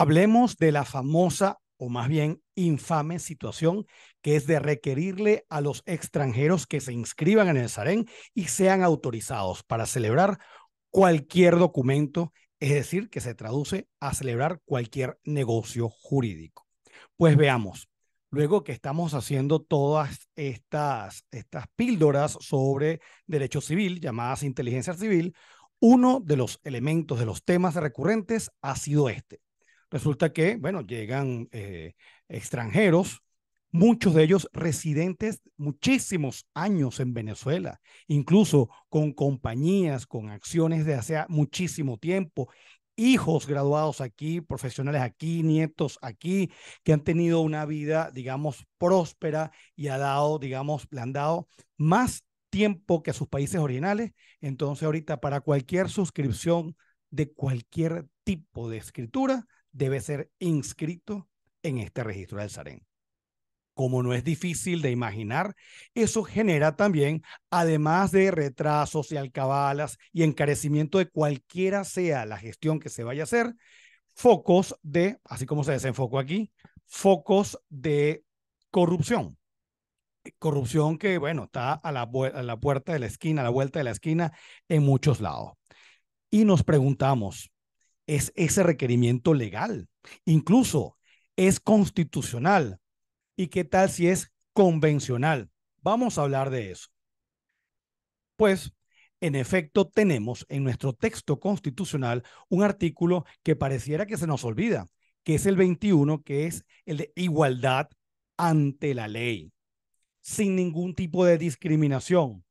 Hablemos de la famosa o más bien infame situación que es de requerirle a los extranjeros que se inscriban en el Sarén y sean autorizados para celebrar cualquier documento, es decir, que se traduce a celebrar cualquier negocio jurídico. Pues veamos, luego que estamos haciendo todas estas, estas píldoras sobre derecho civil, llamadas inteligencia civil, uno de los elementos de los temas recurrentes ha sido este Resulta que, bueno, llegan eh, extranjeros, muchos de ellos residentes muchísimos años en Venezuela, incluso con compañías, con acciones de hace muchísimo tiempo, hijos graduados aquí, profesionales aquí, nietos aquí, que han tenido una vida, digamos, próspera y ha dado, digamos, le han dado más tiempo que a sus países originales. Entonces, ahorita para cualquier suscripción de cualquier tipo de escritura, debe ser inscrito en este registro del Saren. Como no es difícil de imaginar, eso genera también, además de retrasos y alcabalas y encarecimiento de cualquiera sea la gestión que se vaya a hacer, focos de, así como se desenfocó aquí, focos de corrupción corrupción que, bueno, está a la, a la, puerta de la esquina, a la vuelta de la esquina en muchos lados. Y nos preguntamos, es ese requerimiento legal, incluso es constitucional. ¿Y qué tal si es convencional? Vamos a hablar de eso. Pues, en efecto, tenemos en nuestro texto constitucional un artículo que pareciera que se nos olvida, que es el 21, que es el de igualdad ante la ley, sin ningún tipo de discriminación.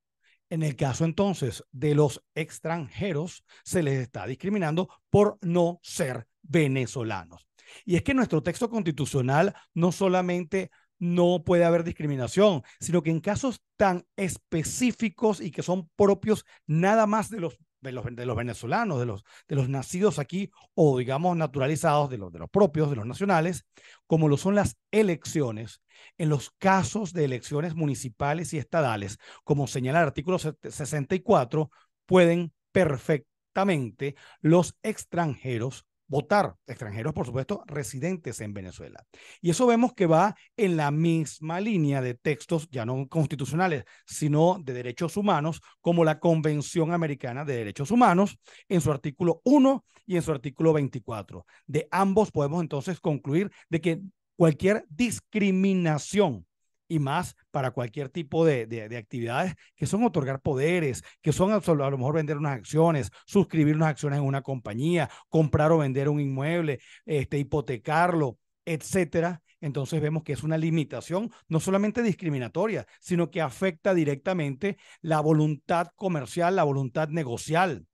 En el caso entonces de los extranjeros, se les está discriminando por no ser venezolanos. Y es que nuestro texto constitucional no solamente no puede haber discriminación, sino que en casos tan específicos y que son propios nada más de los de los, venezolanos, de los, de los nacidos aquí o digamos naturalizados, de los, de los propios, de los nacionales, como lo son las elecciones, en los casos de elecciones municipales y estadales, como señala el artículo 64, pueden perfectamente los extranjeros votar extranjeros, por supuesto, residentes en Venezuela. Y eso vemos que va en la misma línea de textos ya no constitucionales, sino de derechos humanos, como la Convención Americana de Derechos Humanos en su artículo 1 y en su artículo 24. De ambos podemos entonces concluir de que cualquier discriminación y más para cualquier tipo de, de, actividades que son otorgar poderes, que son a lo mejor vender unas acciones, suscribir unas acciones en una compañía, comprar o vender un inmueble, este, hipotecarlo, etcétera. Entonces vemos que es una limitación no solamente discriminatoria, sino que afecta directamente la voluntad comercial, la voluntad negocial.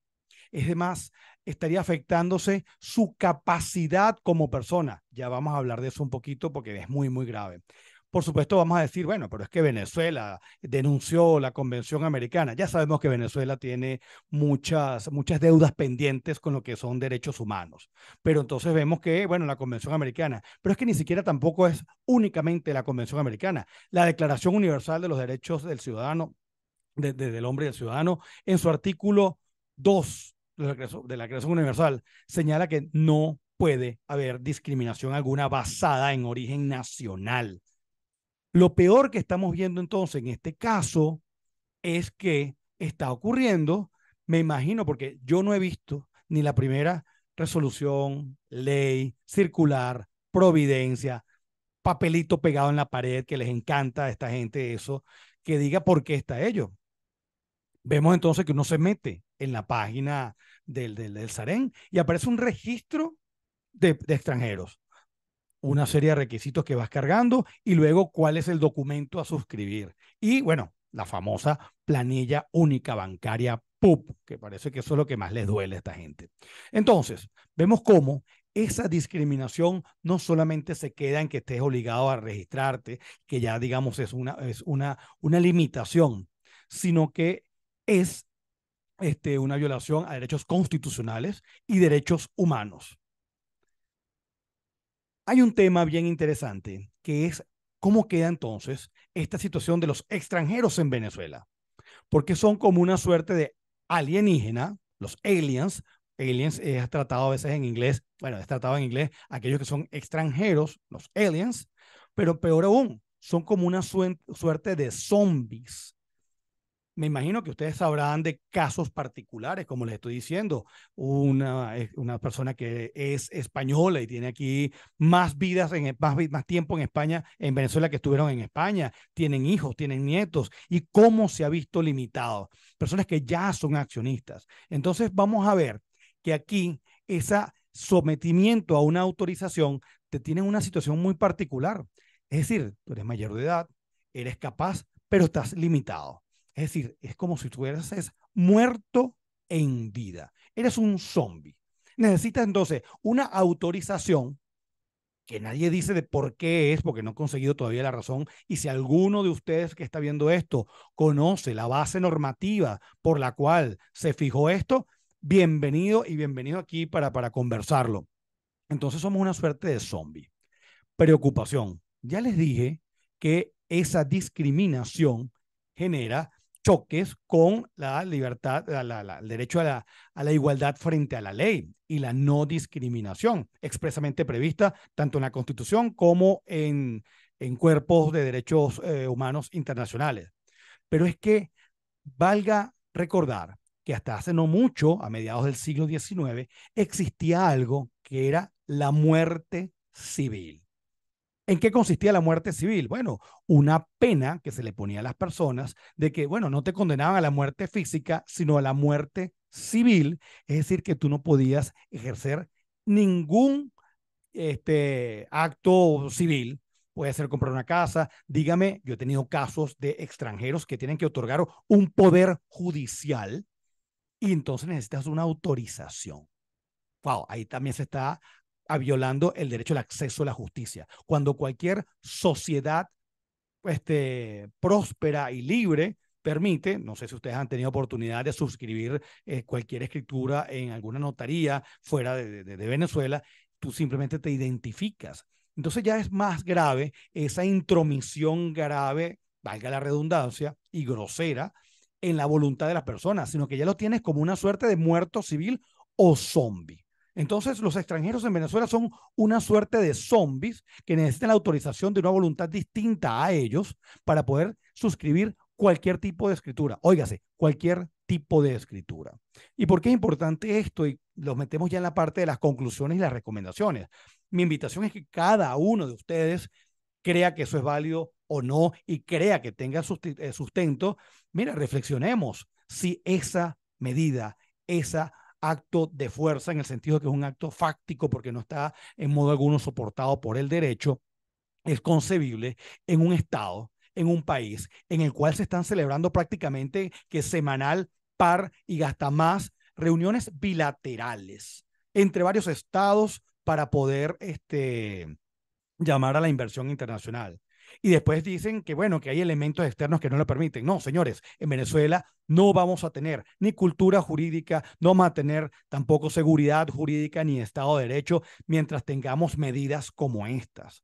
Es demás, estaría afectándose su capacidad como persona. Ya vamos a hablar de eso un poquito porque es muy, muy grave por supuesto vamos a decir, bueno, pero es que Venezuela denunció la Convención Americana. Ya sabemos que Venezuela tiene muchas, muchas deudas pendientes con lo que son derechos humanos. Pero entonces vemos que, bueno, la Convención Americana, pero es que ni siquiera tampoco es únicamente la Convención Americana. La Declaración Universal de los Derechos del Ciudadano, del Hombre y del Ciudadano, en su artículo 2 de la Declaración Universal, señala que no puede haber discriminación alguna basada en origen nacional. Lo peor que estamos viendo entonces en este caso es que está ocurriendo, me imagino, porque yo no he visto ni la primera resolución, ley, circular, providencia, papelito pegado en la pared que les encanta a esta gente eso, que diga por qué está ello. Vemos entonces que uno se mete en la página del, del, y aparece un registro de extranjeros una serie de requisitos que vas cargando y luego cuál es el documento a suscribir. Y bueno, la famosa planilla única bancaria PUP, que parece que eso es lo que más les duele a esta gente. Entonces, vemos cómo esa discriminación no solamente se queda en que estés obligado a registrarte, que ya digamos es una, es una limitación, sino que es este, una violación a derechos constitucionales y derechos humanos. Hay un tema bien interesante que es cómo queda entonces esta situación de los extranjeros en Venezuela, porque son como una suerte de alienígena, los aliens, aliens es tratado a veces en inglés, bueno, es tratado en inglés aquellos que son extranjeros, los aliens, pero peor aún, son como una suerte de zombies me imagino que ustedes sabrán de casos particulares, como les estoy diciendo, una, eh, una persona que es española y tiene aquí más vidas, en, eh, más, más tiempo en España, en Venezuela que estuvieron en España, tienen hijos, tienen nietos, y cómo se ha visto limitado. Personas que ya son accionistas. Entonces vamos a ver que aquí ese sometimiento a una autorización te tiene una situación muy particular. Es decir, tú eres mayor de edad, eres capaz, pero estás limitado. Es decir, es como si estuvieras muerto en vida. Eres un zombie. Necesitas entonces una autorización que nadie dice de por qué es, porque no he conseguido todavía la razón. Y si alguno de ustedes que está viendo esto conoce la base normativa por la cual se fijó esto, bienvenido y bienvenido aquí para, para conversarlo. Entonces somos una suerte de zombie. Preocupación. Ya les dije que esa discriminación genera choques con la libertad, el derecho a la, igualdad frente a la ley y la no discriminación, expresamente prevista tanto en la Constitución como en, cuerpos de derechos eh, humanos internacionales. Pero es que valga recordar que hasta hace no mucho, a mediados del siglo XIX, existía algo que era la muerte civil. ¿En qué consistía la muerte civil? Bueno, una pena que se le ponía a las personas de que, bueno, no te condenaban a la muerte física, sino a la muerte civil, es decir, que tú no podías ejercer ningún este, acto civil. Puede ser comprar una casa. Dígame, yo he tenido casos de extranjeros que tienen que otorgar un poder judicial y entonces necesitas una autorización wow, ahí también se está a violando el derecho al acceso a la justicia. Cuando cualquier sociedad este, próspera y libre permite, no sé si ustedes han tenido oportunidad de suscribir eh, cualquier escritura en alguna notaría fuera de, de Venezuela, tú simplemente te identificas. Entonces ya es más grave esa intromisión grave, valga la redundancia, y grosera en la voluntad de las personas, sino que ya lo tienes como una suerte de muerto civil o zombie. Entonces, los extranjeros en Venezuela son una suerte de zombies que necesitan la autorización de una voluntad distinta a ellos para poder suscribir cualquier tipo de escritura. Óigase, cualquier tipo de escritura. ¿Y por qué es importante esto? Y los metemos ya en la parte de las conclusiones y las recomendaciones. Mi invitación es que cada uno de ustedes crea que eso es válido o no y crea que tenga eh, sustento. Mira, reflexionemos si esa medida, esa acto de fuerza en el sentido de que es un acto fáctico porque no está en modo alguno soportado por el derecho, es concebible en un Estado, en un país en el cual se están celebrando prácticamente que semanal, par y gasta más reuniones bilaterales entre varios estados para poder este, llamar a la inversión internacional. Y después dicen que, bueno, que hay elementos externos que no lo permiten. No, señores, en Venezuela no vamos a tener ni cultura jurídica, no vamos a tener tampoco seguridad jurídica ni Estado de Derecho mientras tengamos medidas como estas.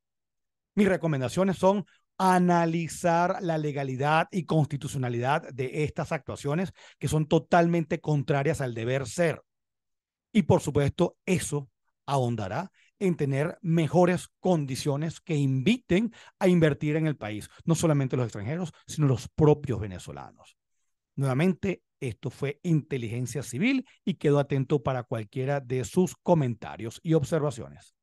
Mis recomendaciones son analizar la legalidad y constitucionalidad de estas actuaciones que son totalmente contrarias al deber ser. Y por supuesto, eso ahondará en tener mejores condiciones que inviten a invertir en el país, no solamente los extranjeros, sino los propios venezolanos. Nuevamente, esto fue inteligencia civil y quedo atento para cualquiera de sus comentarios y observaciones.